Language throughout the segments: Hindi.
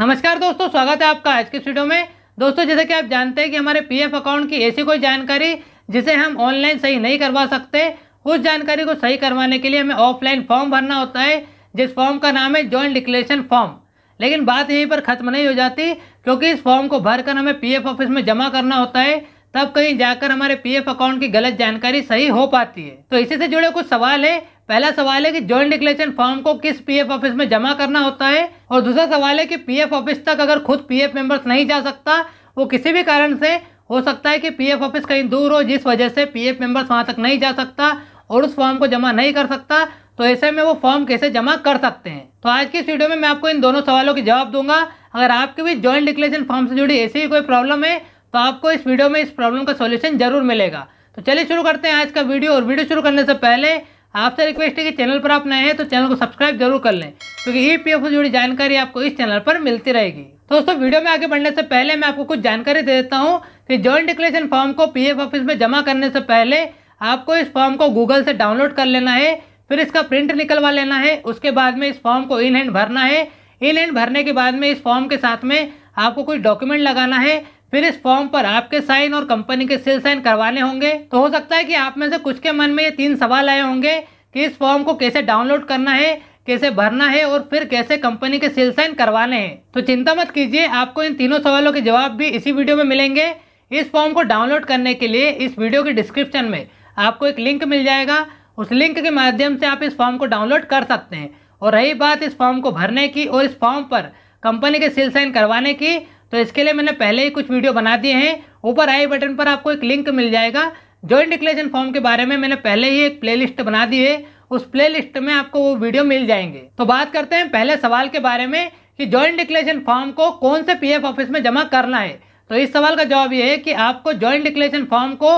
नमस्कार दोस्तों स्वागत है आपका आज के वीडियो में दोस्तों जैसे कि आप जानते हैं कि हमारे पीएफ अकाउंट की ऐसी कोई जानकारी जिसे हम ऑनलाइन सही नहीं करवा सकते उस जानकारी को सही करवाने के लिए हमें ऑफलाइन फॉर्म भरना होता है जिस फॉर्म का नाम है जॉइंट डिक्लेरेशन फॉर्म लेकिन बात यहीं पर ख़त्म नहीं हो जाती क्योंकि इस फॉर्म को भरकर हमें पी ऑफिस में जमा करना होता है तब कहीं जाकर हमारे पीएफ अकाउंट की गलत जानकारी सही हो पाती है तो इसी से जुड़े कुछ सवाल है पहला सवाल है कि ज्वाइंट डिक्लेरेशन फॉर्म को किस पीएफ ऑफिस में जमा करना होता है और दूसरा सवाल है कि पीएफ ऑफिस तक अगर खुद पीएफ मेंबर्स नहीं जा सकता वो किसी भी कारण से हो सकता है कि पीएफ ऑफिस कहीं दूर हो जिस वजह से पीएफ मेंबर्स वहाँ तक नहीं जा सकता और उस फॉर्म को जमा नहीं कर सकता तो ऐसे में वो फॉर्म कैसे जमा कर सकते हैं तो आज की इस वीडियो में मैं आपको इन दोनों सवालों के जवाब दूंगा अगर आपके भी ज्वाइंट डिक्लेरेशन फॉर्म से जुड़ी ऐसी ही कोई प्रॉब्लम है तो आपको इस वीडियो में इस प्रॉब्लम का सोल्यूशन जरूर मिलेगा तो चलिए शुरू करते हैं आज का वीडियो और वीडियो शुरू करने से पहले आपसे रिक्वेस्ट है कि चैनल पर आप नए हैं तो चैनल को सब्सक्राइब जरूर कर लें क्योंकि ई पी से जुड़ी जानकारी आपको इस चैनल पर मिलती रहेगी दोस्तों वीडियो में आगे बढ़ने से पहले मैं आपको कुछ जानकारी दे देता हूँ कि जॉइंट डिक्लेरेशन फॉर्म को पी ऑफिस में जमा करने से पहले आपको इस फॉर्म को गूगल से डाउनलोड कर लेना है फिर इसका प्रिंट निकलवा लेना है उसके बाद में इस फॉर्म को इन हैंड भरना है इन हैंड भरने के बाद में इस फॉर्म के साथ में आपको कुछ डॉक्यूमेंट लगाना है फिर इस फॉर्म पर आपके साइन और कंपनी के सेल साइन करवाने होंगे तो हो सकता है कि आप में से कुछ के मन में ये तीन सवाल आए होंगे कि इस फॉर्म को कैसे डाउनलोड करना है कैसे भरना है और फिर कैसे कंपनी के सेल साइन करवाने हैं तो चिंता मत कीजिए आपको इन तीनों सवालों के जवाब भी इसी वीडियो में मिलेंगे इस फॉर्म को डाउनलोड करने के लिए इस वीडियो के डिस्क्रिप्शन में आपको एक लिंक मिल जाएगा उस लिंक के माध्यम से आप इस फॉर्म को डाउनलोड कर सकते हैं और रही बात इस फॉर्म को भरने की और इस फॉर्म पर कंपनी के सेल साइन करवाने की तो इसके लिए मैंने पहले ही कुछ वीडियो बना दिए हैं ऊपर आई बटन पर आपको एक लिंक मिल जाएगा जॉइंट डिक्लेरेशन फॉर्म के बारे में मैंने पहले ही एक प्लेलिस्ट बना दी है उस प्लेलिस्ट में आपको वो वीडियो मिल जाएंगे तो बात करते हैं पहले सवाल के बारे में कि जॉइंट डिक्लेरेशन फॉर्म को कौन से पीएफ ऑफिस में जमा करना है तो इस सवाल का जवाब ये है कि आपको जॉइंट डिक्लेरेशन फॉर्म को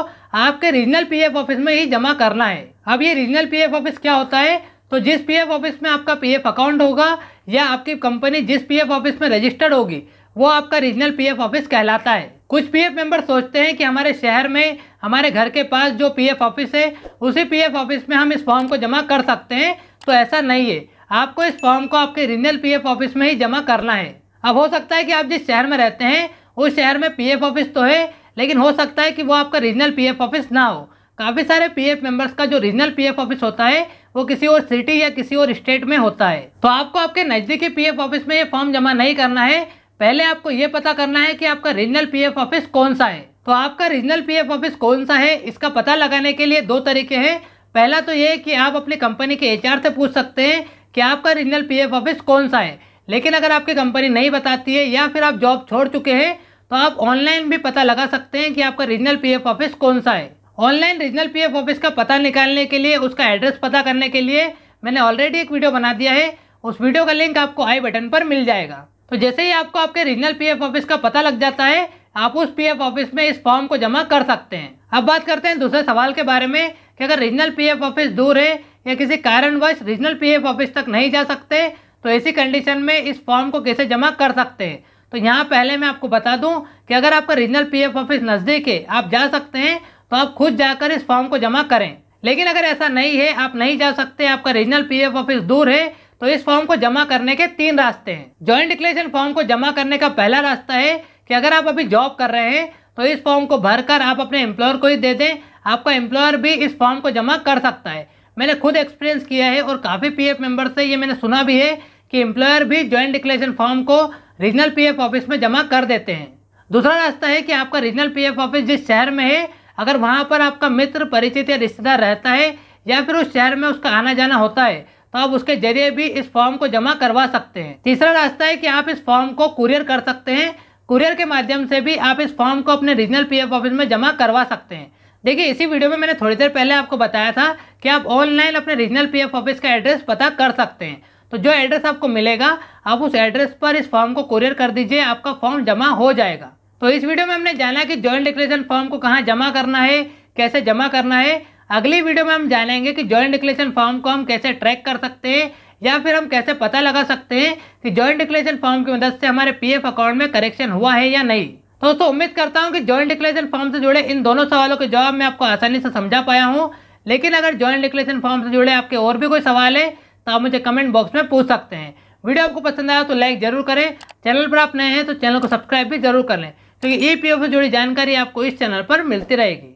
आपके रीजनल पीएफ ऑफिस में ही जमा करना है अब ये रीजनल पीएफ ऑफिस क्या होता है तो जिस पीएफ ऑफिस में आपका पीएफ अकाउंट होगा या आपकी कंपनी जिस पीएफ ऑफिस में रजिस्टर्ड होगी वो आपका रीजनल पीएफ ऑफिस कहलाता है कुछ पीएफ मेंबर सोचते हैं कि हमारे शहर में हमारे घर के पास जो पीएफ ऑफिस है उसी पीएफ ऑफिस में हम इस फॉर्म को जमा कर सकते हैं तो ऐसा नहीं है आपको इस फॉर्म को आपके रीजनल पीएफ ऑफिस में ही जमा करना है अब हो सकता है कि आप जिस शहर में रहते हैं उस शहर में पीएफ ऑफिस तो है लेकिन हो सकता है कि वो आपका रीजनल पी ऑफिस ना हो काफ़ी सारे पी मेंबर्स का जो रीजनल पी ऑफिस होता है वो किसी और सिटी या किसी और स्टेट में होता है तो आपको आपके नज़दीकी पी ऑफिस में ये फॉर्म जमा नहीं करना है पहले आपको ये पता करना है कि आपका रीजनल पीएफ ऑफिस कौन सा है तो आपका रीजनल पीएफ ऑफिस कौन सा है इसका पता लगाने के लिए दो तरीके हैं पहला तो ये कि आप अपनी कंपनी के एचआर से पूछ सकते हैं कि आपका रीजनल पीएफ ऑफिस कौन सा है लेकिन अगर आपकी कंपनी नहीं बताती है या फिर आप जॉब छोड़ चुके हैं तो आप ऑनलाइन भी पता लगा सकते हैं कि आपका रीजनल पी ऑफिस कौन सा है ऑनलाइन रीजनल पी ऑफिस का पता निकालने के लिए उसका एड्रेस पता करने के लिए मैंने ऑलरेडी एक वीडियो बना दिया है उस वीडियो का लिंक आपको आई बटन पर मिल जाएगा तो जैसे ही आपको आपके रीजनल पीएफ ऑफिस का पता लग जाता है आप उस पीएफ ऑफिस में इस फॉर्म को जमा कर सकते हैं अब बात करते हैं दूसरे सवाल के बारे में कि अगर रीजनल पीएफ ऑफिस दूर है या किसी कारणवश रीजनल पीएफ ऑफिस तक नहीं जा सकते तो ऐसी कंडीशन में इस फॉर्म को कैसे जमा कर सकते हैं तो यहाँ पहले मैं आपको बता दूँ कि अगर आपका रीजनल पी ऑफिस नज़दीक है आप जा सकते हैं तो आप खुद जाकर इस फॉर्म को जमा करें लेकिन अगर ऐसा नहीं है आप नहीं जा सकते आपका रीजनल पी ऑफिस दूर है तो इस फॉर्म को जमा करने के तीन रास्ते हैं ज्वाइंट डिक्लेरेशन फॉर्म को जमा करने का पहला रास्ता है कि अगर आप अभी जॉब कर रहे हैं तो इस फॉर्म को भरकर आप अपने एम्प्लॉयर को ही दे दें आपका एम्प्लॉयर भी इस फॉर्म को जमा कर सकता है मैंने खुद एक्सपीरियंस किया है और काफ़ी एफ मेम्बर से ये मैंने सुना भी है कि एम्प्लॉयर भी ज्वाइंट डिक्लेरेशन फॉर्म को रीजनल एफ ऑफिस में जमा कर देते हैं दूसरा रास्ता है कि आपका रीजनल एफ ऑफिस जिस शहर में है अगर वहाँ पर आपका मित्र परिचित या रिश्तेदार रहता है या फिर उस शहर में उसका आना जाना होता है तो आप उसके जरिए भी इस फॉर्म को जमा करवा सकते हैं तीसरा रास्ता है कि आप इस फॉर्म को कुरियर कर सकते हैं कुरियर के माध्यम से भी आप इस फॉर्म को अपने रीजनल पीएफ ऑफिस में जमा करवा सकते हैं देखिए इसी वीडियो में मैंने थोड़ी देर पहले आपको बताया था कि आप ऑनलाइन अपने रीजनल पीएफ ऑफिस का एड्रेस पता कर सकते हैं तो जो एड्रेस आपको मिलेगा आप उस एड्रेस पर इस फॉर्म को कुरियर कर दीजिए आपका फॉर्म जमा हो जाएगा तो इस वीडियो में हमने जाना कि जॉइंट डिक्लेरेशन फॉर्म को कहाँ जमा करना है कैसे जमा करना है अगली वीडियो में हम जानेंगे कि ज्वाइंट डिक्लेरेशन फॉर्म को हम कैसे ट्रैक कर सकते हैं या फिर हम कैसे पता लगा सकते हैं कि ज्वाइंट डिक्लेरेशन फॉर्म की मदद से हमारे पीएफ अकाउंट में करेक्शन हुआ है या नहीं दोस्तों उम्मीद करता हूँ कि ज्वाइंट डिक्लेरेशन फॉर्म से जुड़े इन दोनों सवालों के जवाब मैं आपको आसानी से समझा पाया हूँ लेकिन अगर ज्वाइंट डिक्लेरेशन फॉर्म से जुड़े आपके और भी कोई सवाल है तो आप मुझे कमेंट बॉक्स में पूछ सकते हैं वीडियो आपको पसंद आया तो लाइक जरूर करें चैनल पर आप नए हैं तो चैनल को सब्सक्राइब भी जरूर कर लें क्योंकि ई से जुड़ी जानकारी आपको इस चैनल पर मिलती रहेगी